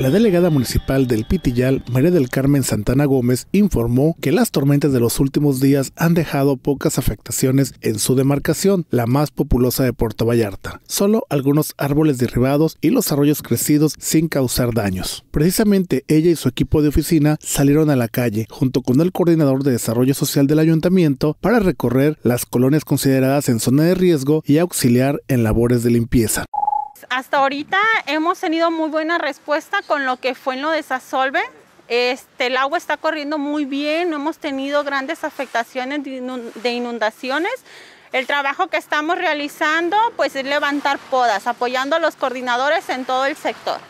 La delegada municipal del Pitillal, María del Carmen Santana Gómez, informó que las tormentas de los últimos días han dejado pocas afectaciones en su demarcación, la más populosa de Puerto Vallarta. Solo algunos árboles derribados y los arroyos crecidos sin causar daños. Precisamente ella y su equipo de oficina salieron a la calle junto con el coordinador de desarrollo social del ayuntamiento para recorrer las colonias consideradas en zona de riesgo y auxiliar en labores de limpieza hasta ahorita hemos tenido muy buena respuesta con lo que fue en lo de Sasolve. Este, el agua está corriendo muy bien, no hemos tenido grandes afectaciones de inundaciones. El trabajo que estamos realizando pues, es levantar podas, apoyando a los coordinadores en todo el sector.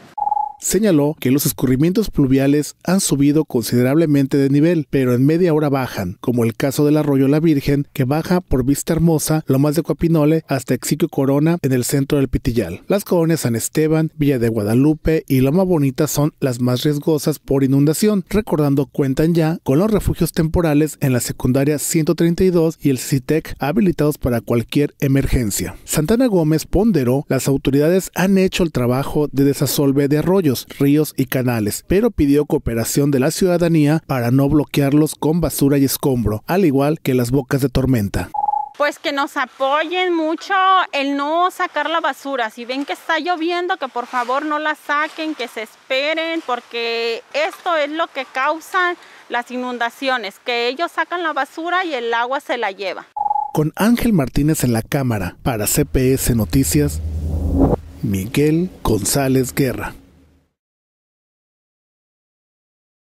Señaló que los escurrimientos pluviales han subido considerablemente de nivel, pero en media hora bajan, como el caso del arroyo La Virgen, que baja por Vista Hermosa, Lomas de Coapinole, hasta Exiquio Corona, en el centro del Pitillal. Las colonias San Esteban, Villa de Guadalupe y Loma Bonita son las más riesgosas por inundación, recordando cuentan ya con los refugios temporales en la secundaria 132 y el CITEC habilitados para cualquier emergencia. Santana Gómez ponderó, las autoridades han hecho el trabajo de desasolve de arroyo ríos y canales, pero pidió cooperación de la ciudadanía para no bloquearlos con basura y escombro, al igual que las bocas de tormenta pues que nos apoyen mucho el no sacar la basura. Si ven que está lloviendo, que por favor no la saquen, que se esperen, porque esto es lo que causan las inundaciones, que ellos sacan la basura y el agua se la lleva. Con Ángel Martínez en la cámara, para CPS Noticias, Miguel González Guerra.